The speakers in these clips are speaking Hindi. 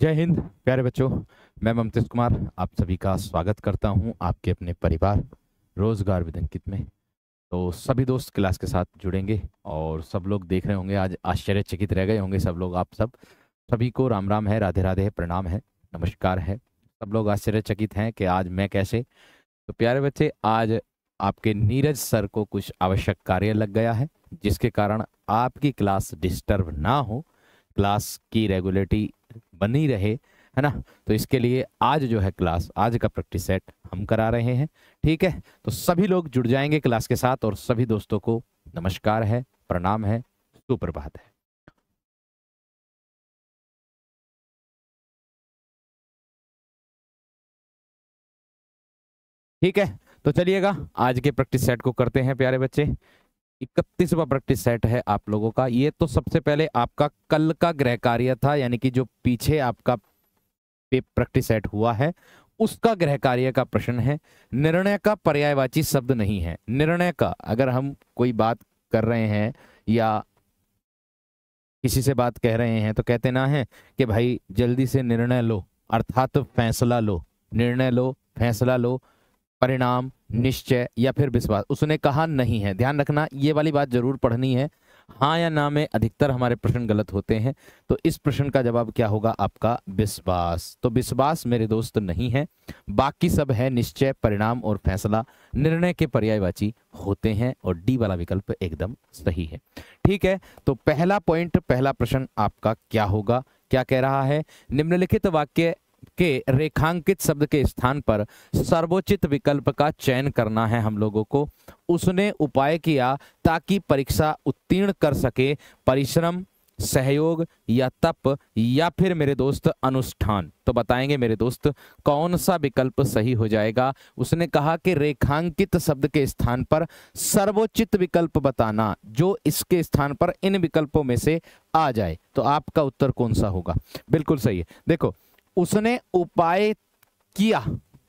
जय हिंद प्यारे बच्चों मैं ममतेश कुमार आप सभी का स्वागत करता हूं आपके अपने परिवार रोजगार विद अंकित में तो सभी दोस्त क्लास के साथ जुड़ेंगे और सब लोग देख रहे होंगे आज आश्चर्यचकित रह गए होंगे सब लोग आप सब सभी को राम राम है राधे राधे है प्रणाम है नमस्कार है सब लोग आश्चर्यचकित हैं कि आज मैं कैसे तो प्यारे बच्चे आज आपके नीरज सर को कुछ आवश्यक कार्य लग गया है जिसके कारण आपकी क्लास डिस्टर्ब ना हो क्लास की रेगुलरिटी बनी रहे है ना तो इसके लिए आज जो है क्लास आज का प्रैक्टिस सेट हम करा रहे हैं ठीक है तो सभी लोग जुड़ जाएंगे क्लास के साथ और सभी दोस्तों को नमस्कार है प्रणाम है सुप्रभात है ठीक है तो चलिएगा आज के प्रैक्टिस सेट को करते हैं प्यारे बच्चे इकतीसवा प्रैक्टिस सेट है आप लोगों का ये तो सबसे पहले आपका कल का गृह कार्य था यानी कि जो पीछे आपका प्रैक्टिस सेट हुआ है उसका ग्रह कार्य का प्रश्न है निर्णय का पर्यायवाची शब्द नहीं है निर्णय का अगर हम कोई बात कर रहे हैं या किसी से बात कह रहे हैं तो कहते ना है कि भाई जल्दी से निर्णय लो अर्थात फैसला लो निर्णय लो फैसला लो परिणाम हम्म। निश्चय या फिर विश्वास उसने कहा नहीं है ध्यान रखना ये वाली बात जरूर पढ़नी है हाँ या ना में अधिकतर हमारे प्रश्न गलत होते हैं तो इस प्रश्न का जवाब क्या होगा आपका विश्वास तो विश्वास मेरे दोस्त नहीं है बाकी सब है निश्चय परिणाम और फैसला निर्णय के पर्यायवाची होते हैं और डी वाला विकल्प एकदम सही है ठीक है तो पहला पॉइंट पहला प्रश्न आपका क्या होगा क्या कह रहा है निम्नलिखित वाक्य के रेखांकित शब्द के स्थान पर सर्वोचित विकल्प का चयन करना है हम लोगों को उसने उपाय किया ताकि परीक्षा उत्तीर्ण कर सके परिश्रम सहयोग या तप या फिर मेरे दोस्त अनुष्ठान तो बताएंगे मेरे दोस्त कौन सा विकल्प सही हो जाएगा उसने कहा कि रेखांकित शब्द के स्थान पर सर्वोचित विकल्प बताना जो इसके स्थान पर इन विकल्पों में से आ जाए तो आपका उत्तर कौन सा होगा बिल्कुल सही है देखो उसने उपाय किया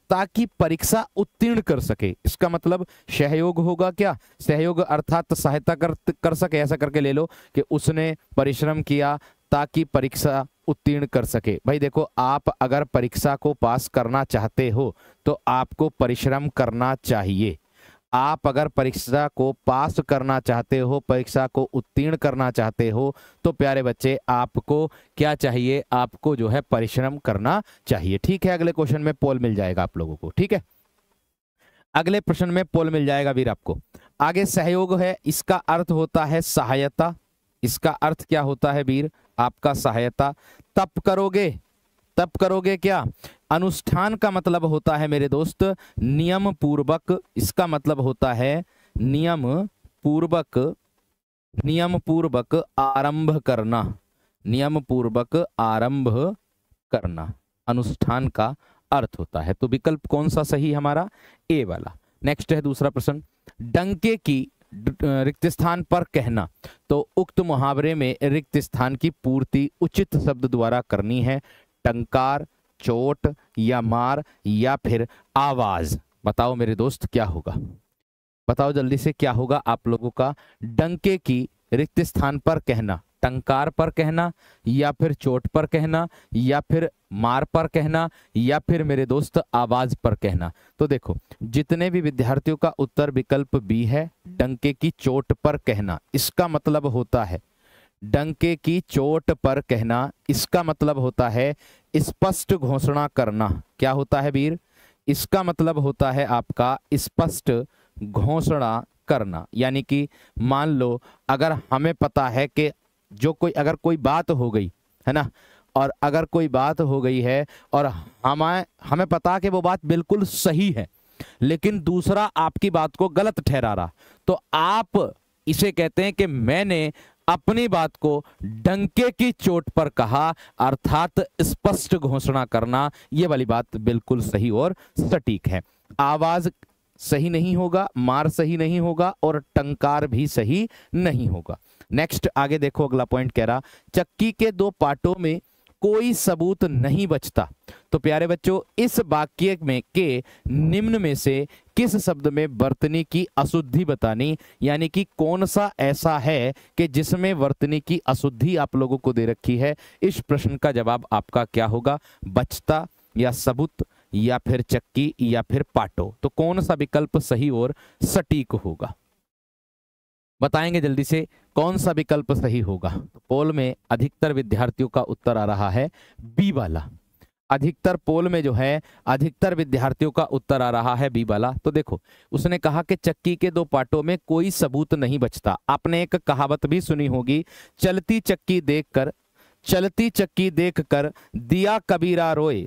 ताकि परीक्षा उत्तीर्ण कर सके इसका मतलब सहयोग होगा क्या सहयोग अर्थात सहायता कर कर सके ऐसा करके ले लो कि उसने परिश्रम किया ताकि परीक्षा उत्तीर्ण कर सके भाई देखो आप अगर परीक्षा को पास करना चाहते हो तो आपको परिश्रम करना चाहिए आप अगर परीक्षा को पास करना चाहते हो परीक्षा को उत्तीर्ण करना चाहते हो तो प्यारे बच्चे आपको क्या चाहिए आपको जो है परिश्रम करना चाहिए ठीक है अगले क्वेश्चन में पोल मिल जाएगा आप लोगों को ठीक है अगले प्रश्न में पोल मिल जाएगा वीर आपको आगे सहयोग है इसका अर्थ होता है सहायता इसका अर्थ क्या होता है वीर आपका सहायता तप करोगे तप करोगे क्या अनुष्ठान का मतलब होता है मेरे दोस्त नियम पूर्वक इसका मतलब होता है नियम पूर्वक नियम पूर्वक आरंभ करना नियम पूर्वक आरंभ करना अनुष्ठान का अर्थ होता है तो विकल्प कौन सा सही हमारा ए वाला नेक्स्ट है दूसरा प्रश्न डंके की रिक्त स्थान पर कहना तो उक्त मुहावरे में रिक्त स्थान की पूर्ति उचित शब्द द्वारा करनी है टंकार चोट या मार या फिर आवाज बताओ मेरे दोस्त क्या होगा बताओ जल्दी से क्या होगा आप लोगों का डंके की रिक्त स्थान पर कहना टंकार पर कहना या फिर चोट पर कहना या फिर मार पर कहना या फिर मेरे दोस्त आवाज पर कहना तो देखो जितने भी विद्यार्थियों का उत्तर विकल्प बी है डंके की चोट पर कहना इसका मतलब होता है डंके की चोट पर कहना इसका मतलब होता है स्पष्ट घोषणा करना क्या होता है वीर इसका मतलब होता है आपका स्पष्ट घोषणा करना यानी कि मान लो अगर हमें पता है कि जो कोई अगर कोई बात हो गई है ना और अगर कोई बात हो गई है और हमें हमें पता कि वो बात बिल्कुल सही है लेकिन दूसरा आपकी बात को गलत ठहरा रहा तो आप इसे कहते हैं कि मैंने अपनी बात को डंके की चोट पर कहा अर्थात स्पष्ट घोषणा करना ये वाली बात बिल्कुल सही और सटीक है आवाज सही नहीं होगा मार सही नहीं होगा और टंकार भी सही नहीं होगा नेक्स्ट आगे देखो अगला पॉइंट कह रहा चक्की के दो पार्टों में कोई सबूत नहीं बचता तो प्यारे बच्चों इस वाक्य में के निम्न में से किस शब्द में वर्तनी की अशुद्धि बतानी यानी कि कौन सा ऐसा है कि जिसमें वर्तनी की अशुद्धि आप लोगों को दे रखी है इस प्रश्न का जवाब आपका क्या होगा बचता या सबूत या फिर चक्की या फिर पाटो तो कौन सा विकल्प सही और सटीक होगा बताएंगे जल्दी से कौन सा विकल्प सही होगा तो पोल में अधिकतर विद्यार्थियों का उत्तर आ रहा है बी वाला अधिकतर पोल में जो है अधिकतर विद्यार्थियों का उत्तर आ रहा है बी वाला तो देखो उसने कहा कि चक्की के दो पाटों में कोई सबूत नहीं बचता आपने एक कहावत भी सुनी होगी चलती चक्की देखकर चलती चक्की देखकर दिया कबीरा रोए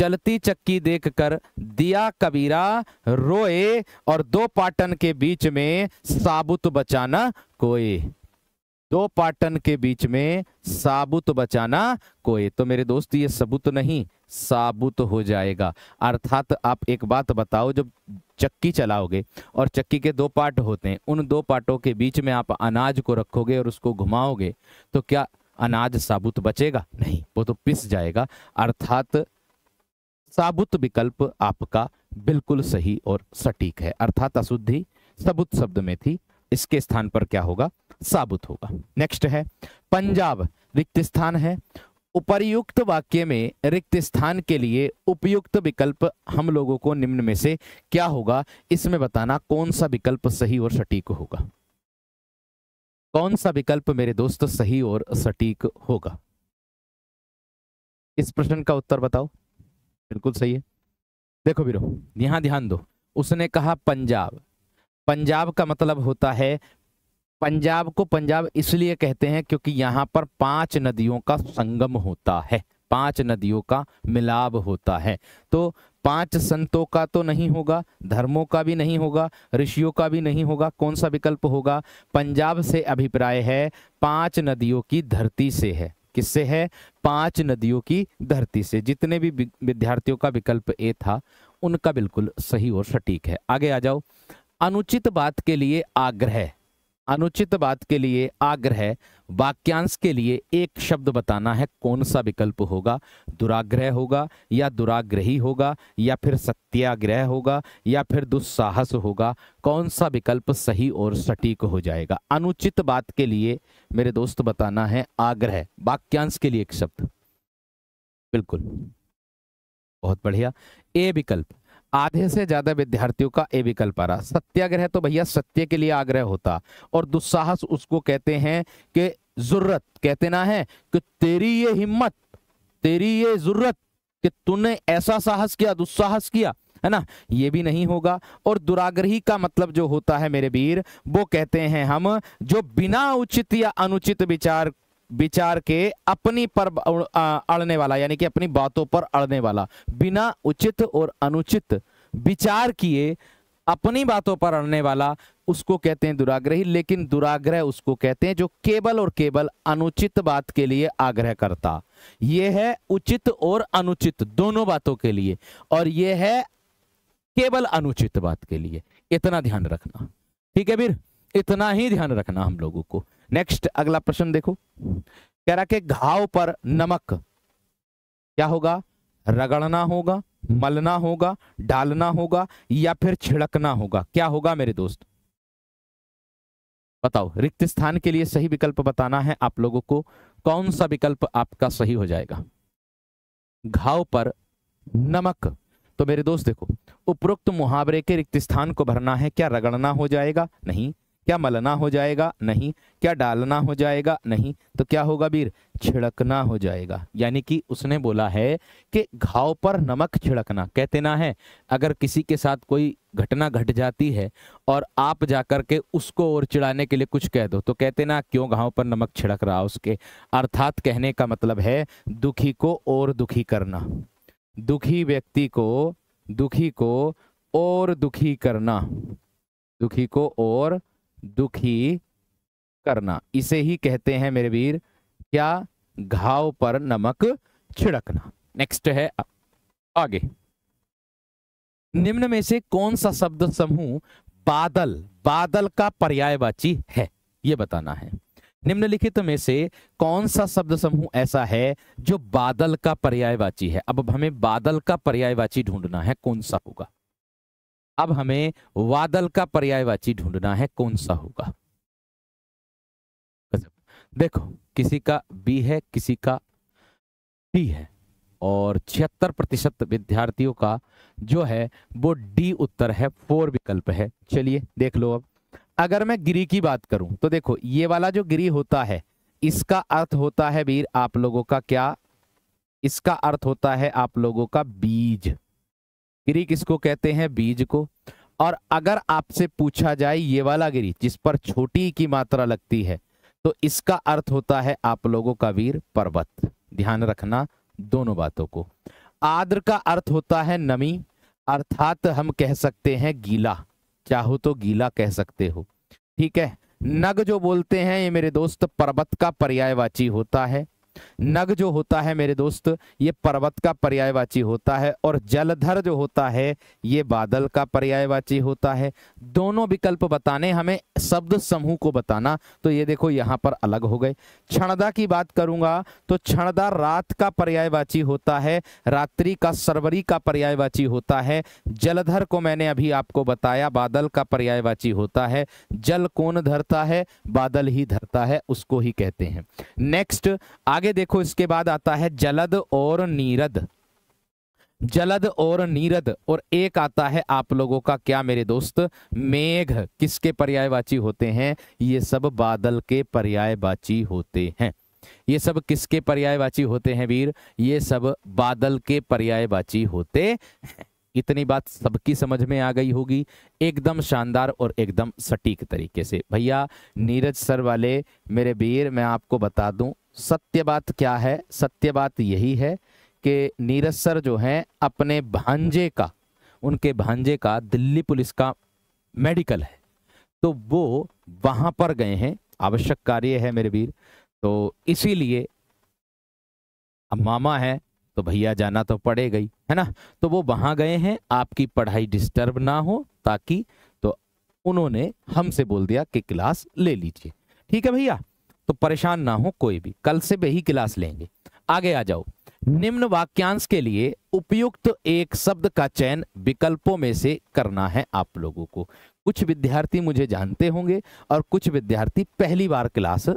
चलती चक्की देखकर दिया कबीरा रोए और दो पाटन के बीच में साबुत बचाना कोई दो पाटन के बीच में साबुत बचाना कोई तो मेरे दोस्त ये सबूत नहीं साबुत हो जाएगा अर्थात आप एक बात बताओ जब चक्की चलाओगे और चक्की के दो पार्ट होते हैं उन दो पार्टों के बीच में आप अनाज को रखोगे और उसको घुमाओगे तो क्या अनाज साबुत बचेगा नहीं वो तो पिस जाएगा अर्थात साबुत विकल्प आपका बिल्कुल सही और सटीक है अर्थात अशुद्धि सबुत शब्द में थी इसके स्थान पर क्या होगा साबुत होगा नेक्स्ट है पंजाब रिक्त स्थान है उपर्युक्त वाक्य में रिक्त स्थान के लिए उपयुक्त विकल्प हम लोगों को निम्न में से क्या होगा इसमें बताना कौन सा विकल्प सही और सटीक होगा कौन सा विकल्प मेरे दोस्त सही और सटीक होगा इस प्रश्न का उत्तर बताओ बिल्कुल सही है देखो वीरो यहां ध्यान दो उसने कहा पंजाब पंजाब का मतलब होता है पंजाब को पंजाब इसलिए कहते हैं क्योंकि यहाँ पर पांच नदियों का संगम होता है पांच नदियों का मिलाप होता है तो पांच संतों का तो नहीं होगा धर्मों का भी नहीं होगा ऋषियों का भी नहीं होगा कौन सा विकल्प होगा पंजाब से अभिप्राय है पांच नदियों की धरती से है किससे है पांच नदियों की धरती से जितने भी विद्यार्थियों का विकल्प ए था उनका बिल्कुल सही और सटीक है आगे आ जाओ अनुचित बात के लिए आग्रह अनुचित बात के लिए आग्रह वाक्यांश के लिए एक शब्द बताना है कौन सा विकल्प होगा दुराग्रह होगा या दुराग्रही होगा या फिर सत्याग्रह होगा या फिर दुस्साहस होगा कौन सा विकल्प सही और सटीक हो जाएगा अनुचित बात के लिए मेरे दोस्त बताना है आग्रह वाक्यांश के लिए एक शब्द बिल्कुल बहुत बढ़िया ए विकल्प आधे से ज्यादा विद्यार्थियों का ए विकल्प आ रहा सत्याग्रह तो भैया सत्य के लिए आग्रह होता और दुस्साहस उसको कहते हैं कि जरूरत कहते ना है कि तेरी ये हिम्मत तेरी ये जरूरत कि तूने ऐसा साहस किया दुस्साहस किया है ना ये भी नहीं होगा और दुराग्रही का मतलब जो होता है मेरे वीर वो कहते हैं हम जो बिना उचित या अनुचित विचार विचार के अपनी पर अड़ने वाला यानी कि अपनी बातों पर अड़ने वाला बिना उचित और अनुचित विचार किए अपनी बातों पर अड़ने वाला उसको कहते हैं दुराग्रही लेकिन दुराग्रह उसको कहते हैं जो केवल और केवल अनुचित बात के लिए आग्रह करता यह है उचित और अनुचित दोनों बातों के लिए और यह है केवल अनुचित बात के लिए इतना ध्यान रखना ठीक है वीर इतना ही ध्यान रखना हम लोगों को नेक्स्ट अगला प्रश्न देखो कह रहा कि घाव पर नमक क्या होगा रगड़ना होगा मलना होगा डालना होगा या फिर छिड़कना होगा क्या होगा मेरे दोस्त बताओ रिक्त स्थान के लिए सही विकल्प बताना है आप लोगों को कौन सा विकल्प आपका सही हो जाएगा घाव पर नमक तो मेरे दोस्त देखो उपरोक्त मुहावरे के रिक्त स्थान को भरना है क्या रगड़ना हो जाएगा नहीं क्या मलना हो जाएगा नहीं क्या डालना हो जाएगा नहीं तो क्या होगा वीर छिड़कना हो जाएगा यानी कि उसने बोला है कि घाव पर नमक छिड़कना कहते ना है अगर किसी के साथ कोई घटना घट जाती है और आप जाकर के उसको और चिड़ाने के लिए कुछ कह दो तो कहते ना क्यों घाव पर नमक छिड़क रहा उसके अर्थात कहने का मतलब है दुखी को और दुखी करना दुखी व्यक्ति को दुखी को और दुखी करना दुखी को और दुखी करना इसे ही कहते हैं मेरे वीर क्या घाव पर नमक छिड़कना नेक्स्ट है आगे निम्न में से कौन सा शब्द समूह बादल बादल का पर्यायवाची है यह बताना है निम्नलिखित में से कौन सा शब्द समूह ऐसा है जो बादल का पर्यायवाची है अब हमें बादल का पर्यायवाची ढूंढना है कौन सा होगा अब हमें वादल का पर्यायवाची ढूंढना है कौन सा होगा देखो किसी का बी है किसी का डी है और छिहत्तर प्रतिशत विद्यार्थियों का जो है वो डी उत्तर है फोर विकल्प है चलिए देख लो अब अगर मैं गिरी की बात करूं तो देखो ये वाला जो गिरी होता है इसका अर्थ होता है वीर आप लोगों का क्या इसका अर्थ होता है आप लोगों का बीज गिरी किसको कहते हैं बीज को और अगर आपसे पूछा जाए ये वाला गिरी जिस पर छोटी की मात्रा लगती है तो इसका अर्थ होता है आप लोगों का वीर पर्वत ध्यान रखना दोनों बातों को आद्र का अर्थ होता है नमी अर्थात हम कह सकते हैं गीला चाहो तो गीला कह सकते हो ठीक है नग जो बोलते हैं ये मेरे दोस्त पर्वत का पर्यायवाची होता है नग जो होता है मेरे दोस्त ये पर्वत का पर्यायवाची होता है और जलधर जो होता है ये बादल का पर्यायवाची होता है दोनों विकल्प बताने हमें शब्द समूह को बताना तो ये देखो यहाँ पर अलग हो गए क्षणदा की बात करूंगा तो क्षणदा रात का पर्यायवाची होता है रात्रि का सरवरी का पर्यायवाची होता है जलधर को मैंने अभी आपको बताया बादल का पर्यायवाची होता है जल कौन धरता है बादल ही धरता है उसको ही कहते हैं नेक्स्ट आगे आगे देखो इसके बाद आता है जलद और नीरद जलद और नीरद और एक आता है आप लोगों का क्या मेरे दोस्त मेघ किसके पर्यायवाची होते हैं ये सब बादल के पर्यायवाची होते हैं ये सब किसके पर्यायवाची होते हैं वीर ये सब बादल के पर्यायवाची होते हैं इतनी बात सबकी समझ में आ गई होगी एकदम शानदार और एकदम सटीक तरीके से भैया नीरज सर वाले मेरे वीर मैं आपको बता दूं सत्य बात क्या है सत्य बात यही है कि नीरज सर जो हैं अपने भांजे का उनके भांजे का दिल्ली पुलिस का मेडिकल है तो वो वहाँ पर गए हैं आवश्यक कार्य है मेरे वीर तो इसीलिए अब मामा है तो भैया जाना तो पड़ेगा ही है ना तो वो वहाँ गए हैं आपकी पढ़ाई डिस्टर्ब ना हो ताकि तो उन्होंने हमसे बोल दिया कि क्लास ले लीजिए ठीक है भैया तो परेशान ना हो कोई भी कल से वही क्लास लेंगे आगे आ जाओ निम्न वाक्यांश के लिए उपयुक्त तो एक शब्द का चयन विकल्पों में से करना है आप लोगों को कुछ विद्यार्थी मुझे जानते होंगे और कुछ विद्यार्थी पहली बार क्लास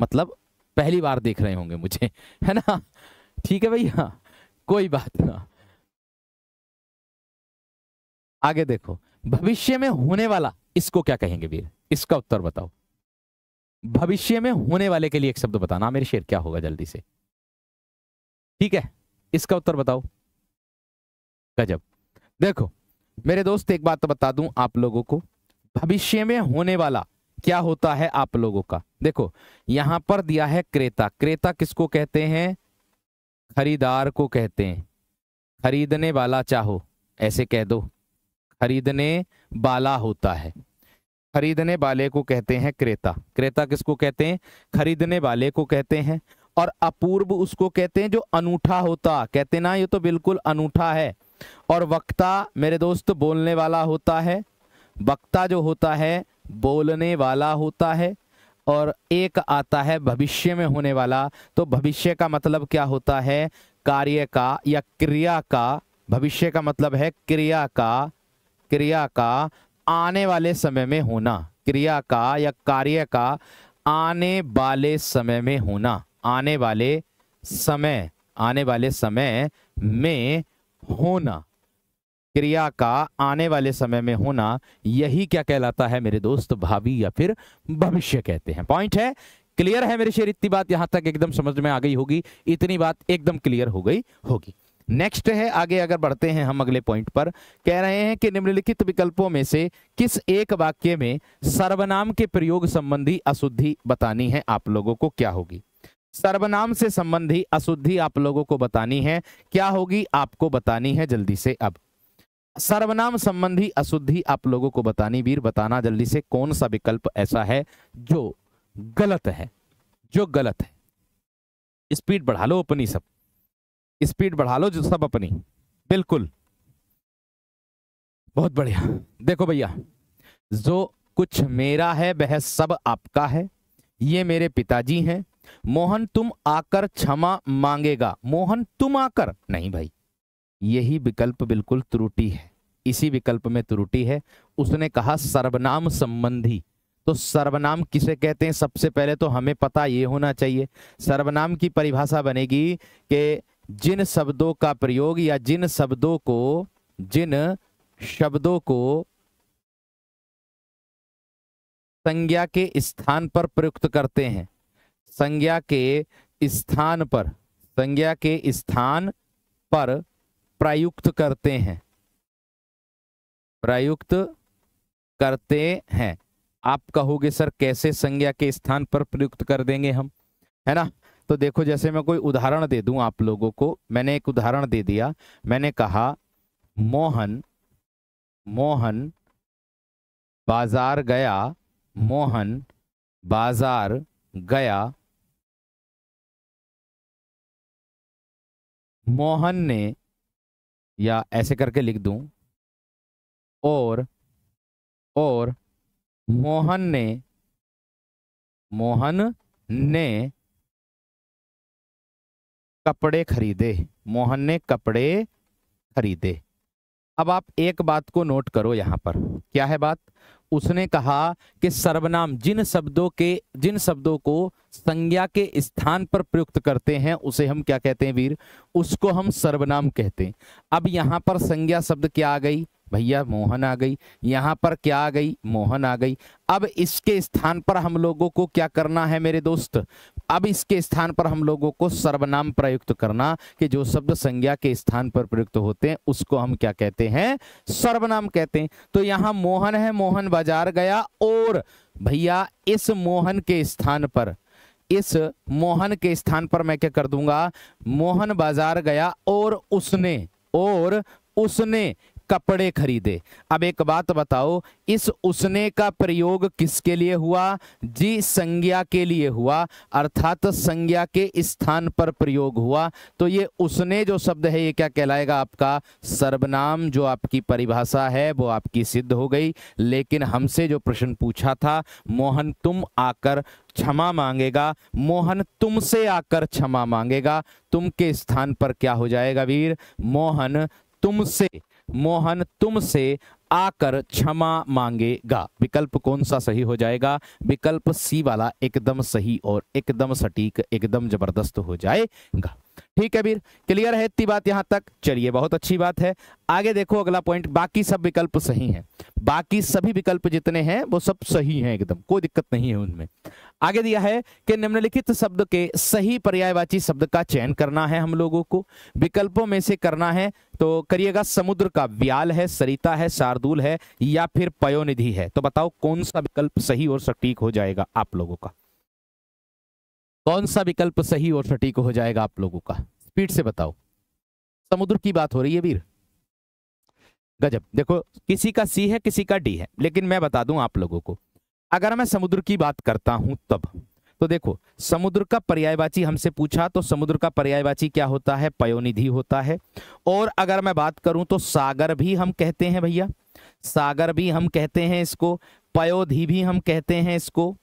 मतलब पहली बार देख रहे होंगे मुझे है ना ठीक है भैया कोई बात ना आगे देखो भविष्य में होने वाला इसको क्या कहेंगे वीर इसका उत्तर बताओ भविष्य में होने वाले के लिए एक शब्द बताना मेरे शेर क्या होगा जल्दी से ठीक है इसका उत्तर बताओ गजब देखो मेरे दोस्त एक बात तो बता दूं आप लोगों को भविष्य में होने वाला क्या होता है आप लोगों का देखो यहां पर दिया है क्रेता क्रेता किसको कहते हैं खरीदार को कहते हैं खरीदने वाला चाहो ऐसे कह दो खरीदने वाला होता है खरीदने वाले को कहते हैं क्रेता क्रेता किसको कहते हैं खरीदने वाले को कहते हैं और अपूर्व उसको कहते हैं जो अनूठा होता कहते ना ये तो बिल्कुल अनूठा है और वक्ता मेरे दोस्त बोलने वाला होता है वक्ता जो होता है बोलने वाला होता है और एक आता है भविष्य में होने वाला तो भविष्य का मतलब क्या होता है कार्य का या क्रिया का भविष्य का मतलब है क्रिया का क्रिया का आने वाले समय में होना क्रिया का या कार्य का आने वाले समय में होना आने वाले समय आने वाले समय में होना क्रिया का आने वाले समय में होना यही क्या कहलाता है मेरे दोस्त भावी या फिर भविष्य कहते हैं पॉइंट है क्लियर है मेरे शेर इतनी बात यहां तक एकदम समझ में आ गई होगी इतनी बात एकदम क्लियर हो गई होगी नेक्स्ट है आगे अगर बढ़ते हैं हम अगले पॉइंट पर कह रहे हैं कि निम्नलिखित विकल्पों में से किस एक वाक्य में सर्वनाम के प्रयोग संबंधी अशुद्धि बतानी है आप लोगों को क्या होगी सर्वनाम से संबंधी अशुद्धि आप लोगों को बतानी है क्या होगी आपको बतानी है जल्दी से अब सर्वनाम संबंधी अशुद्धि आप लोगों को बतानी वीर बताना जल्दी से कौन सा विकल्प ऐसा है जो गलत है जो गलत है स्पीड बढ़ा लो अपनी सब स्पीड बढ़ा लो जो सब अपनी बिल्कुल बहुत बढ़िया देखो भैया जो कुछ मेरा है वह सब आपका है ये मेरे पिताजी हैं मोहन तुम आकर क्षमा मांगेगा मोहन तुम आकर नहीं भाई यही विकल्प बिल्कुल त्रुटि है इसी विकल्प में त्रुटि है उसने कहा सर्वनाम संबंधी तो सर्वनाम किसे कहते हैं सबसे पहले तो हमें पता ये होना चाहिए सर्वनाम की परिभाषा बनेगी कि जिन शब्दों का प्रयोग या जिन शब्दों को जिन शब्दों को संज्ञा के स्थान पर प्रयुक्त करते हैं संज्ञा के स्थान पर संज्ञा के स्थान पर प्रयुक्त करते हैं प्रयुक्त करते हैं आप कहोगे सर कैसे संज्ञा के स्थान पर प्रयुक्त कर देंगे हम है ना तो देखो जैसे मैं कोई उदाहरण दे दूं आप लोगों को मैंने एक उदाहरण दे दिया मैंने कहा मोहन मोहन बाजार गया मोहन बाजार गया मोहन ने या ऐसे करके लिख दूं और और मोहन ने मोहन ने कपड़े खरीदे मोहन ने कपड़े खरीदे अब आप एक बात को नोट करो यहाँ पर क्या है बात उसने कहा कि सर्वनाम जिन शब्दों के जिन शब्दों को संज्ञा के स्थान पर प्रयुक्त करते हैं उसे हम क्या कहते हैं वीर उसको हम सर्वनाम कहते हैं अब यहाँ पर संज्ञा शब्द क्या आ गई भैया मोहन आ गई यहाँ पर क्या आ गई मोहन आ गई अब इसके स्थान पर हम लोगों को क्या करना है मेरे दोस्त अब इसके स्थान पर हम लोगों को सर्वनाम प्रयुक्त करना कि जो शब्द संज्ञा के स्थान पर प्रयुक्त होते हैं उसको हम क्या कहते हैं सर्वनाम कहते हैं तो यहाँ मोहन है मोहन बाजार गया और भैया इस मोहन के स्थान पर इस मोहन के स्थान पर मैं क्या कर दूंगा मोहन बाजार गया और उसने और उसने कपड़े खरीदे अब एक बात बताओ इस उसने का प्रयोग किसके लिए हुआ जी संज्ञा के लिए हुआ अर्थात संज्ञा के स्थान पर प्रयोग हुआ तो ये उसने जो शब्द है ये क्या कहलाएगा आपका सर्वनाम जो आपकी परिभाषा है वो आपकी सिद्ध हो गई लेकिन हमसे जो प्रश्न पूछा था मोहन तुम आकर क्षमा मांगेगा मोहन तुमसे आकर क्षमा मांगेगा तुम के स्थान पर क्या हो जाएगा वीर मोहन तुमसे मोहन तुमसे आकर क्षमा मांगेगा विकल्प कौन सा सही हो जाएगा विकल्प सी वाला एकदम सही और एकदम सटीक एकदम जबरदस्त हो जाएगा ठीक है वीर क्लियर है इतनी बात यहाँ तक चलिए बहुत अच्छी बात है आगे देखो अगला पॉइंट बाकी सब विकल्प सही हैं बाकी सभी विकल्प जितने हैं वो सब सही हैं एकदम कोई दिक्कत नहीं है उनमें आगे दिया है कि निम्नलिखित शब्द के सही पर्यायवाची शब्द का चयन करना है हम लोगों को विकल्पों में से करना है तो करिएगा समुद्र का व्याल है सरिता है शार्दुल है या फिर पयोनिधि है तो बताओ कौन सा विकल्प सही और सटीक हो जाएगा आप लोगों का कौन सा विकल्प सही और सटीक हो जाएगा आप लोगों का स्पीड से बताओ समुद्र की बात हो रही है वीर गजब देखो किसी का सी है किसी का डी है लेकिन मैं बता दूं आप लोगों को अगर मैं समुद्र की बात करता हूं तब तो देखो समुद्र का पर्यायवाची हमसे पूछा तो समुद्र का पर्यायवाची क्या होता है पयोनिधि होता है और अगर मैं बात करूं तो सागर भी हम कहते हैं भैया सागर भी हम कहते हैं इसको पयोधि भी हम कहते हैं इसको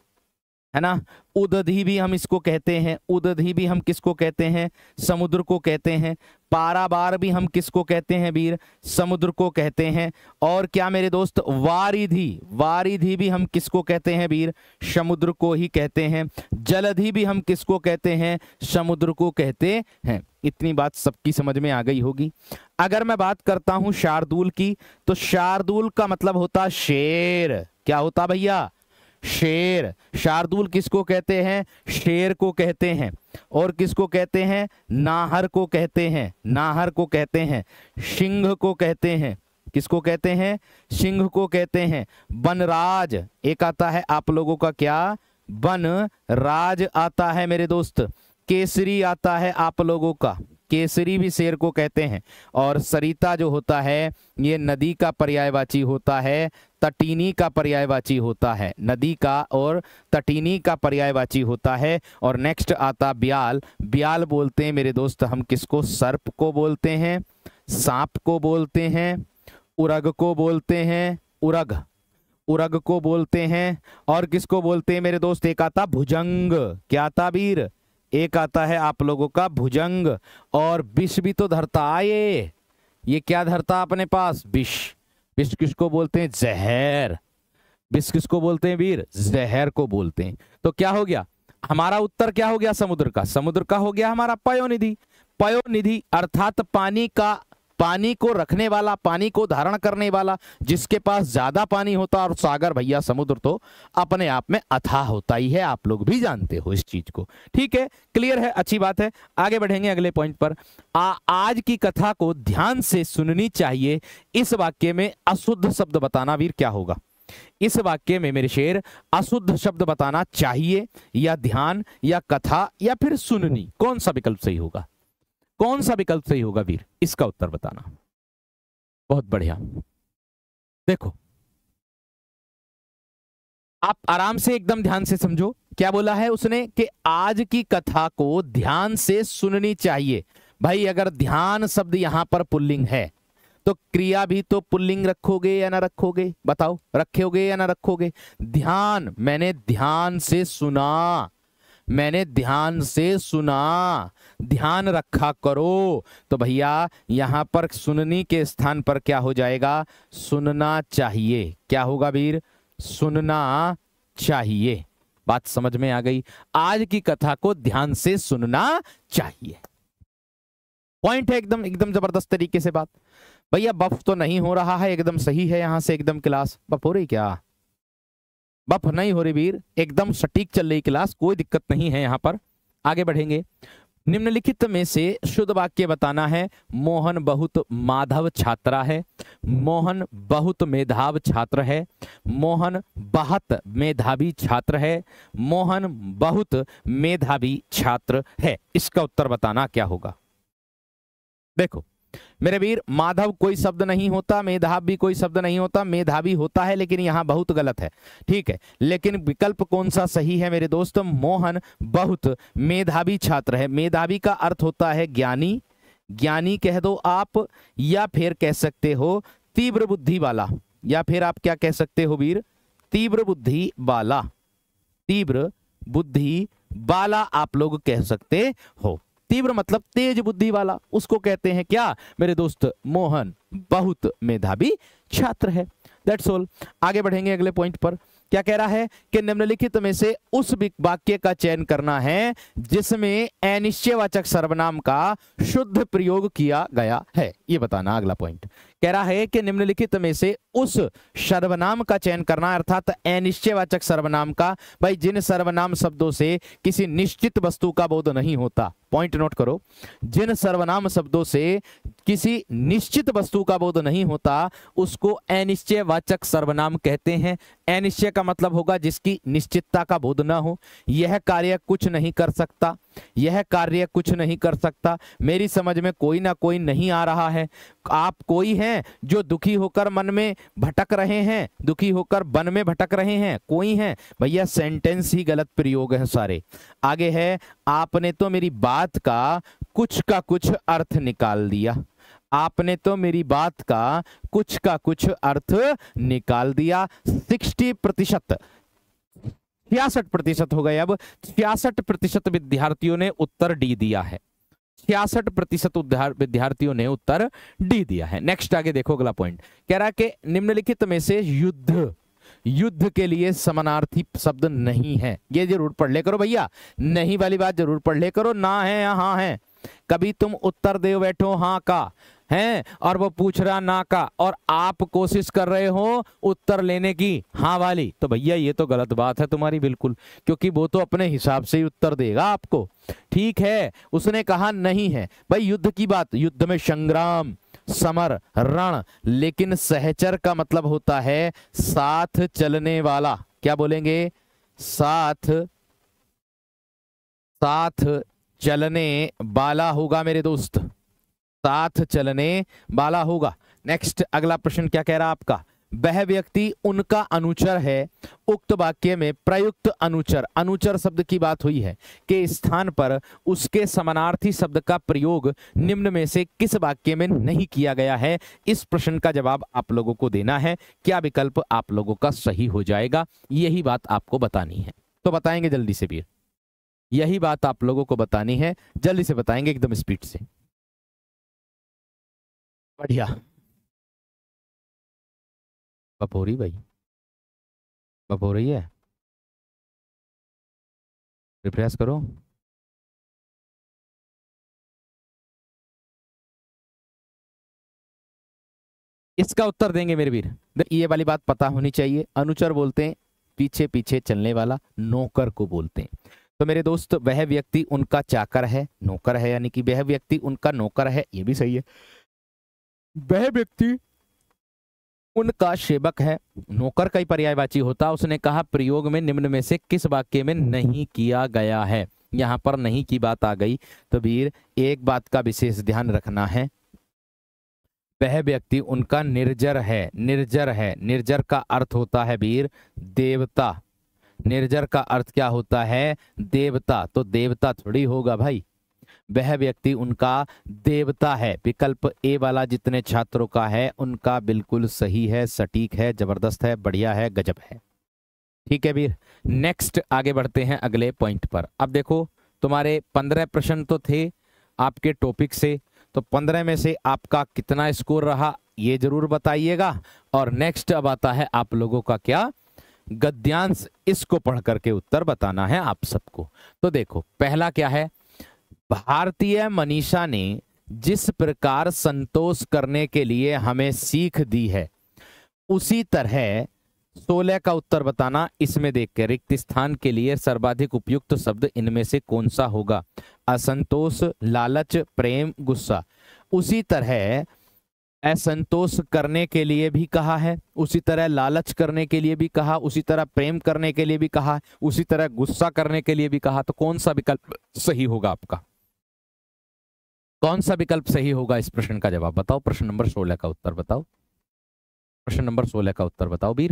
है ना उदधि भी हम इसको कहते हैं उदधि भी हम किसको कहते हैं समुद्र को कहते हैं पाराबार भी हम किसको कहते हैं वीर समुद्र को कहते हैं और क्या मेरे दोस्त वारिधि वारिधि भी हम किसको कहते हैं वीर समुद्र को ही कहते हैं जलधि भी हम किसको कहते हैं समुद्र को कहते हैं इतनी बात सबकी समझ में आ गई होगी अगर मैं बात करता हूं शार्दुल की तो शार्दुल का मतलब होता शेर क्या होता भैया शेर शार्दुल किसको कहते हैं शेर को कहते हैं और किसको कहते हैं नाहर को कहते हैं नाहर को कहते हैं सिंह को कहते हैं किसको कहते हैं सिंह को कहते हैं बनराज एक आता है आप लोगों का क्या बन राज आता है मेरे दोस्त केसरी आता है आप लोगों का केसरी भी शेर को कहते हैं और सरिता जो होता है ये नदी का पर्यायवाची होता है तटीनी का पर्यायवाची होता है नदी का और तटीनी का पर्यायवाची होता है और नेक्स्ट आता ब्याल ब्याल बोलते हैं मेरे दोस्त हम किसको सर्प को बोलते हैं सांप को बोलते हैं उरग को बोलते हैं उरग उरग को बोलते हैं और किसको बोलते हैं मेरे दोस्त एक आता भुजंग क्या आता वीर एक आता है आप लोगों का भुजंग और विष भी तो धरता आए ये क्या धरता अपने पास विष विष किसको बोलते हैं जहर विष किसको बोलते हैं वीर जहर को बोलते हैं तो क्या हो गया हमारा उत्तर क्या हो गया समुद्र का समुद्र का हो गया हमारा पयोनिधि पयोनिधि अर्थात पानी का पानी को रखने वाला पानी को धारण करने वाला जिसके पास ज्यादा पानी होता और सागर भैया समुद्र तो अपने आप में अथाह होता ही है आप लोग भी जानते हो इस चीज को ठीक है क्लियर है अच्छी बात है आगे बढ़ेंगे अगले पॉइंट पर आ, आज की कथा को ध्यान से सुननी चाहिए इस वाक्य में अशुद्ध शब्द बताना वीर क्या होगा इस वाक्य में मेरे शेर अशुद्ध शब्द बताना चाहिए या ध्यान या कथा या फिर सुननी कौन सा विकल्प सही होगा कौन सा विकल्प सही होगा वीर इसका उत्तर बताना बहुत बढ़िया देखो आप आराम से एकदम ध्यान से समझो क्या बोला है उसने कि आज की कथा को ध्यान से सुननी चाहिए भाई अगर ध्यान शब्द यहां पर पुल्लिंग है तो क्रिया भी तो पुल्लिंग रखोगे या ना रखोगे बताओ रखोगे या ना रखोगे ध्यान मैंने ध्यान से सुना मैंने ध्यान से सुना ध्यान रखा करो तो भैया यहाँ पर सुननी के स्थान पर क्या हो जाएगा सुनना चाहिए क्या होगा वीर सुनना चाहिए बात समझ में आ गई आज की कथा को ध्यान से सुनना चाहिए पॉइंट है एकदम एकदम जबरदस्त तरीके से बात भैया बफ तो नहीं हो रहा है एकदम सही है यहां से एकदम क्लास बफ हो रही क्या बफ नहीं हो रही वीर एकदम सटीक चल रही क्लास कोई दिक्कत नहीं है यहां पर आगे बढ़ेंगे निम्नलिखित में से शुद्ध वाक्य बताना है मोहन बहुत माधव छात्रा है मोहन बहुत मेधाव छात्र है मोहन बहुत मेधावी छात्र है मोहन बहुत मेधावी छात्र है इसका उत्तर बताना क्या होगा देखो मेरे वीर माधव कोई शब्द नहीं होता मेधाव भी कोई शब्द नहीं होता मेधावी होता है लेकिन यहाँ बहुत गलत है ठीक है लेकिन विकल्प कौन सा सही है मेरे दोस्त मोहन बहुत मेधावी छात्र है मेधावी का अर्थ होता है ज्ञानी ज्ञानी कह दो आप या फिर कह सकते हो तीव्र बुद्धि वाला या फिर आप क्या कह सकते हो वीर तीव्र बुद्धि वाला तीव्र बुद्धि वाला आप लोग कह सकते हो तीव्र मतलब तेज बुद्धि वाला उसको कहते हैं क्या मेरे दोस्त मोहन बहुत मेधावी छात्र है दैट्स ऑल आगे बढ़ेंगे अगले पॉइंट पर क्या कह रहा है कि निम्नलिखित में से उस वाक्य का चयन करना है जिसमें अनिश्चयवाचक सर्वनाम का शुद्ध प्रयोग किया गया है ये बताना अगला पॉइंट कह रहा है कि निम्नलिखित में से उस सर्वनाम का चयन करना अर्थात अनिश्चयवाचक सर्वनाम का भाई जिन सर्वनाम शब्दों से किसी निश्चित वस्तु का बोध नहीं होता पॉइंट नोट करो जिन सर्वनाम शब्दों से किसी निश्चित वस्तु का बोध नहीं होता उसको अनिश्चयवाचक सर्वनाम कहते हैं अनिश्चय का मतलब होगा जिसकी निश्चितता का बोध न हो यह कार्य कुछ नहीं कर सकता यह कार्य कुछ नहीं कर सकता मेरी समझ में कोई ना कोई नहीं आ रहा है आप कोई हैं जो दुखी होकर मन में भटक रहे हैं दुखी होकर मन में भटक रहे हैं कोई हैं भैया सेंटेंस ही गलत प्रयोग है सारे आगे है आपने तो मेरी बात का कुछ का कुछ अर्थ निकाल दिया आपने तो मेरी बात का कुछ का कुछ अर्थ निकाल दिया सिक्सटी प्रतिशत छियासठ प्रतिशत हो गए अब छियासठ प्रतिशत विद्यार्थियों ने उत्तर डी दिया है छियासठ प्रतिशत विद्यार्थियों ने उत्तर डी दिया है नेक्स्ट आगे देखो अगला पॉइंट कह रहा कि निम्नलिखित में से युद्ध युद्ध के लिए समानार्थी शब्द नहीं है ये जरूर पढ़ ले करो भैया नहीं वाली बात जरूर पढ़ ले करो ना है या हाँ है कभी तुम उत्तर दे बैठो हाँ का हैं और वो पूछ रहा ना का और आप कोशिश कर रहे हो उत्तर लेने की हाँ वाली तो भैया ये तो गलत बात है तुम्हारी बिल्कुल क्योंकि वो तो अपने हिसाब से ही उत्तर देगा आपको ठीक है उसने कहा नहीं है भाई युद्ध की बात युद्ध में संग्राम समर रण लेकिन सहचर का मतलब होता है साथ चलने वाला क्या बोलेंगे साथ साथ चलने वाला होगा मेरे दोस्त साथ चलने वाला होगा नेक्स्ट अगला प्रश्न क्या कह रहा है आपका वह व्यक्ति उनका अनुचर है उक्त वाक्य में प्रयुक्त अनुचर अनुचर शब्द की बात हुई है के स्थान पर उसके समानार्थी शब्द का प्रयोग निम्न में से किस वाक्य में नहीं किया गया है इस प्रश्न का जवाब आप लोगों को देना है क्या विकल्प आप लोगों का सही हो जाएगा यही बात आपको बतानी है तो बताएंगे जल्दी से भी यही बात आप लोगों को बतानी है जल्दी से बताएंगे एकदम स्पीड से बढ़िया बप हो रही भाई बप हो रही है रिफ्रेश करो इसका उत्तर देंगे मेरे वीर ये वाली बात पता होनी चाहिए अनुचर बोलते हैं पीछे पीछे चलने वाला नौकर को बोलते हैं तो मेरे दोस्त वह व्यक्ति उनका चाकर है नौकर है यानी कि वह व्यक्ति उनका नौकर है ये भी सही है वह व्यक्ति उनका सेवक है नौकर का ही पर्यायवाची होता उसने कहा प्रयोग में निम्न में से किस वाक्य में नहीं किया गया है यहां पर नहीं की बात आ गई तो वीर एक बात का विशेष ध्यान रखना है वह व्यक्ति उनका निर्जर है निर्जर है निर्जर का अर्थ होता है वीर देवता निर्जर का अर्थ क्या होता है देवता तो देवता थोड़ी होगा भाई वह व्यक्ति उनका देवता है विकल्प ए वाला जितने छात्रों का है उनका बिल्कुल सही है सटीक है जबरदस्त है बढ़िया है गजब है ठीक है वीर नेक्स्ट आगे बढ़ते हैं अगले पॉइंट पर अब देखो तुम्हारे पंद्रह प्रश्न तो थे आपके टॉपिक से तो पंद्रह में से आपका कितना स्कोर रहा ये जरूर बताइएगा और नेक्स्ट अब आता है आप लोगों का क्या गद्यांश इसको पढ़ करके उत्तर बताना है आप सबको तो देखो पहला क्या है भारतीय मनीषा ने जिस प्रकार संतोष करने के लिए हमें सीख दी है उसी तरह सोलह का उत्तर बताना इसमें देख के रिक्त स्थान के लिए सर्वाधिक उपयुक्त शब्द इनमें से कौन सा होगा असंतोष लालच प्रेम गुस्सा उसी तरह असंतोष करने के लिए भी कहा है उसी तरह लालच करने के लिए भी कहा उसी तरह प्रेम करने के लिए भी कहा उसी तरह गुस्सा करने के लिए भी कहा तो कौन सा विकल्प सही होगा आपका कौन सा विकल्प सही होगा इस प्रश्न का जवाब बताओ प्रश्न नंबर सोलह का उत्तर बताओ प्रश्न नंबर सोलह का उत्तर बताओ वीर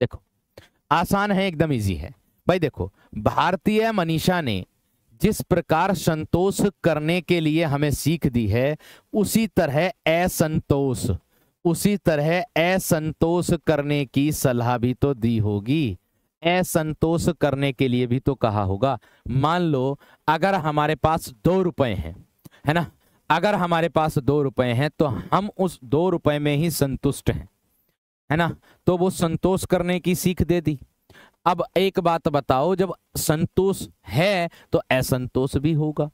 देखो आसान है एकदम इजी है भाई देखो भारतीय मनीषा ने जिस प्रकार संतोष करने के लिए हमें सीख दी है उसी तरह असंतोष उसी तरह असंतोष करने की सलाह भी तो दी होगी असंतोष करने के लिए भी तो कहा होगा मान लो अगर हमारे पास दो रुपए हैं है ना अगर हमारे पास दो रुपए हैं तो हम उस दो रुपए में ही संतुष्ट हैं है ना तो वो संतोष करने की सीख दे दी अब एक बात बताओ जब संतोष है तो असंतोष भी होगा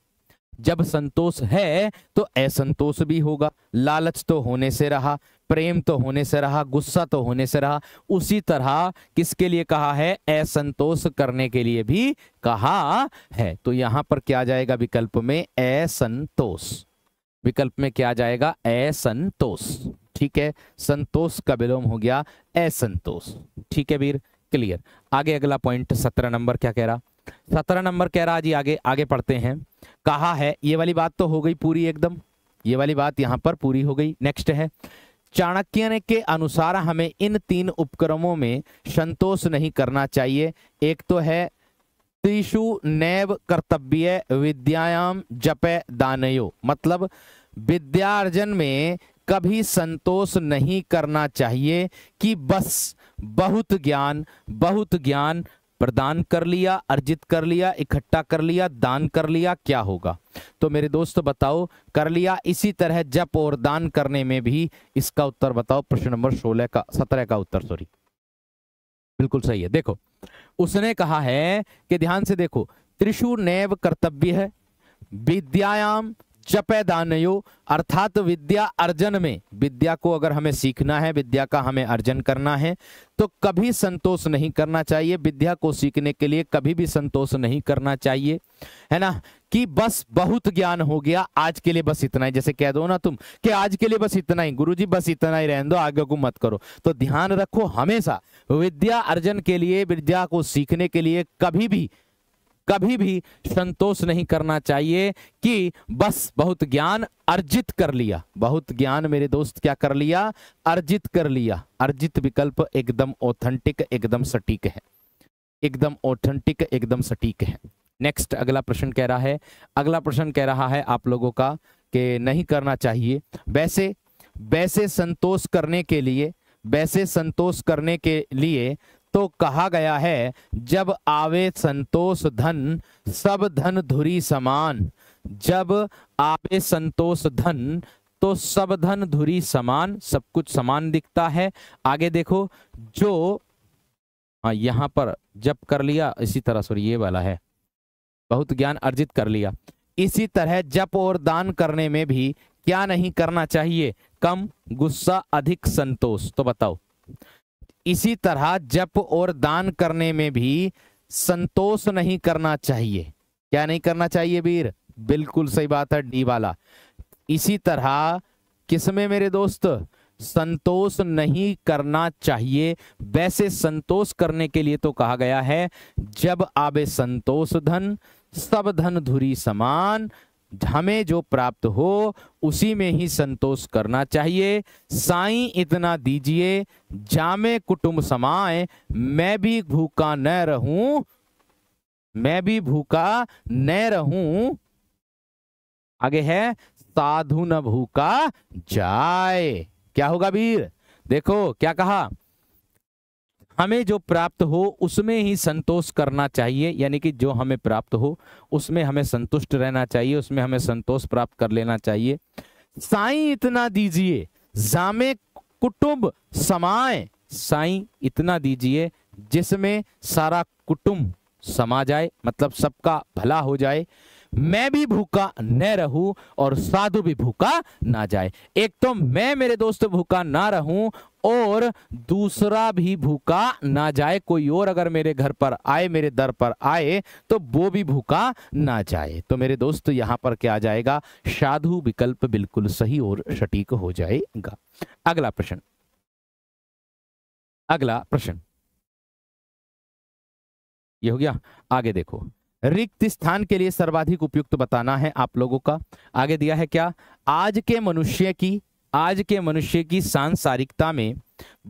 जब संतोष है तो असंतोष भी होगा लालच तो होने से रहा प्रेम तो होने से रहा गुस्सा तो होने से रहा उसी तरह किसके लिए कहा है असंतोष करने के लिए भी कहा है तो यहां पर क्या जाएगा विकल्प में असंतोष विकल्प में क्या जाएगा असंतोष ठीक है संतोष का विलोम हो गया असंतोष ठीक है वीर क्लियर आगे अगला पॉइंट सत्रह नंबर क्या कह रहा सत्रह नंबर कह रहा जी आगे आगे पढ़ते हैं कहा है ये वाली बात तो हो गई पूरी एकदम ये वाली बात यहाँ पर पूरी हो गई नेक्स्ट है चाणक्य के अनुसार हमें इन तीन उपक्रमों में संतोष नहीं करना चाहिए एक तो है त्रिशु नैव कर्तव्य विद्यायाम जप दानयो मतलब विद्यार्जन में कभी संतोष नहीं करना चाहिए कि बस बहुत ज्ञान बहुत ज्ञान प्रदान कर लिया अर्जित कर लिया इकट्ठा कर लिया दान कर लिया क्या होगा तो मेरे दोस्त बताओ कर लिया इसी तरह जप और दान करने में भी इसका उत्तर बताओ प्रश्न नंबर सोलह का सत्रह का उत्तर सॉरी बिल्कुल सही है देखो उसने कहा है कि ध्यान से देखो त्रिशु नैव कर्तव्य है विद्यायाम चपैदानयो अर्थात विद्या अर्जन में विद्या को अगर हमें सीखना है विद्या का हमें अर्जन करना है तो कभी संतोष नहीं करना चाहिए विद्या को सीखने के लिए कभी भी संतोष नहीं करना चाहिए है ना कि बस बहुत ज्ञान हो गया आज के लिए बस इतना ही जैसे कह दो ना तुम कि आज के लिए बस इतना ही गुरुजी बस इतना ही रहने दो आगे को मत करो तो ध्यान रखो हमेशा विद्या अर्जन के लिए विद्या को सीखने के लिए कभी भी कभी भी संतोष नहीं करना चाहिए कि बस बहुत ज्ञान अर्जित कर लिया बहुत ज्ञान मेरे दोस्त क्या कर लिया अर्जित कर लिया अर्जित विकल्प एकदम ऑथेंटिक एकदम सटीक है एकदम ऑथेंटिक एकदम सटीक है नेक्स्ट अगला प्रश्न कह रहा है अगला प्रश्न कह रहा है आप लोगों का कि नहीं करना चाहिए वैसे वैसे संतोष करने के लिए वैसे संतोष करने के लिए तो कहा गया है जब आवे संतोष धन सब धन धुरी समान जब आवे संतोष धन तो सब धन धुरी समान सब कुछ समान दिखता है आगे देखो जो हाँ यहां पर जब कर लिया इसी तरह सॉरी ये वाला है बहुत ज्ञान अर्जित कर लिया इसी तरह जप और दान करने में भी क्या नहीं करना चाहिए कम गुस्सा अधिक संतोष तो बताओ इसी तरह जप और दान करने में भी संतोष नहीं करना चाहिए क्या नहीं करना चाहिए वीर बिल्कुल सही बात है डी वाला इसी तरह किसमें मेरे दोस्त संतोष नहीं करना चाहिए वैसे संतोष करने के लिए तो कहा गया है जब आबे संतोष धन सब धन धुरी समान हमें जो प्राप्त हो उसी में ही संतोष करना चाहिए साई इतना दीजिए जामे कुटुंब समाए मैं भी भूखा न रहूं मैं भी भूखा न रहूं आगे है साधु न भूखा जाए क्या होगा वीर देखो क्या कहा हमें जो प्राप्त हो उसमें ही संतोष करना चाहिए यानी कि जो हमें प्राप्त हो उसमें हमें संतुष्ट रहना चाहिए उसमें हमें संतोष प्राप्त कर लेना चाहिए साई इतना दीजिए जामे कुटुंब समाए साई इतना दीजिए जिसमें सारा कुटुंब समा जाए मतलब सबका भला हो जाए मैं भी भूखा न रहूं और साधु भी भूखा ना जाए एक तो मैं मेरे दोस्त भूखा ना रहूं और दूसरा भी भूखा ना जाए कोई और अगर मेरे घर पर आए मेरे दर पर आए तो वो भी भूखा ना जाए तो मेरे दोस्त यहां पर क्या आ जाएगा साधु विकल्प बिल्कुल सही और सटीक हो जाएगा अगला प्रश्न अगला प्रश्न ये हो गया आगे देखो रिक्त स्थान के लिए सर्वाधिक उपयुक्त बताना है आप लोगों का आगे दिया है क्या आज के मनुष्य की आज के मनुष्य की सांसारिकता में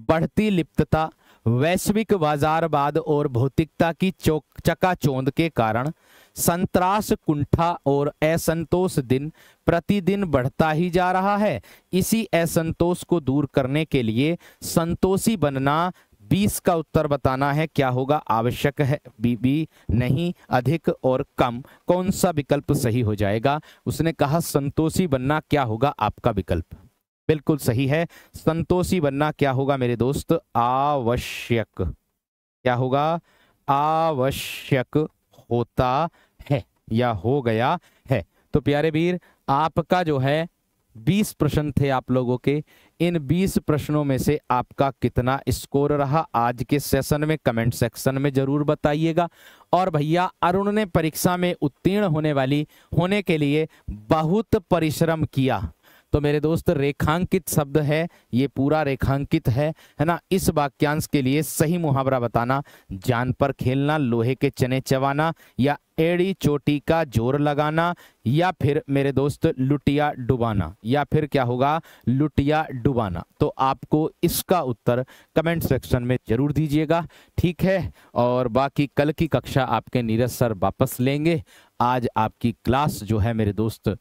बढ़ती लिप्तता वैश्विक बाजारवाद और भौतिकता की चौक चकाचौंध के कारण संतरास कुंठा और असंतोष दिन प्रतिदिन बढ़ता ही जा रहा है इसी असंतोष को दूर करने के लिए संतोषी बनना बीस का उत्तर बताना है क्या होगा आवश्यक है बी बी नहीं अधिक और कम कौन सा विकल्प सही हो जाएगा उसने कहा संतोषी बनना क्या होगा आपका विकल्प बिल्कुल सही है संतोषी बनना क्या होगा मेरे दोस्त आवश्यक क्या होगा आवश्यक होता है या हो गया है तो प्यारे वीर आपका जो है बीस प्रश्न थे आप लोगों के इन बीस प्रश्नों में से आपका कितना स्कोर रहा आज के सेशन में कमेंट सेक्शन में जरूर बताइएगा और भैया अरुण ने परीक्षा में उत्तीर्ण होने वाली होने के लिए बहुत परिश्रम किया तो मेरे दोस्त रेखांकित शब्द है ये पूरा रेखांकित है है ना इस वाक्यांश के लिए सही मुहावरा बताना जान पर खेलना लोहे के चने चबाना या एड़ी चोटी का जोर लगाना या फिर मेरे दोस्त लुटिया डुबाना या फिर क्या होगा लुटिया डुबाना तो आपको इसका उत्तर कमेंट सेक्शन में जरूर दीजिएगा ठीक है और बाकी कल की कक्षा आपके नीरज सर वापस लेंगे आज आपकी क्लास जो है मेरे दोस्त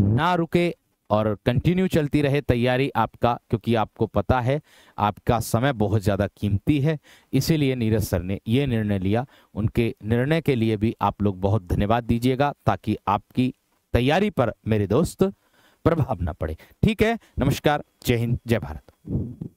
ना रुके और कंटिन्यू चलती रहे तैयारी आपका क्योंकि आपको पता है आपका समय बहुत ज़्यादा कीमती है इसीलिए नीरज सर ने ये निर्णय लिया उनके निर्णय के लिए भी आप लोग बहुत धन्यवाद दीजिएगा ताकि आपकी तैयारी पर मेरे दोस्त प्रभाव ना पड़े ठीक है नमस्कार जय हिंद जय भारत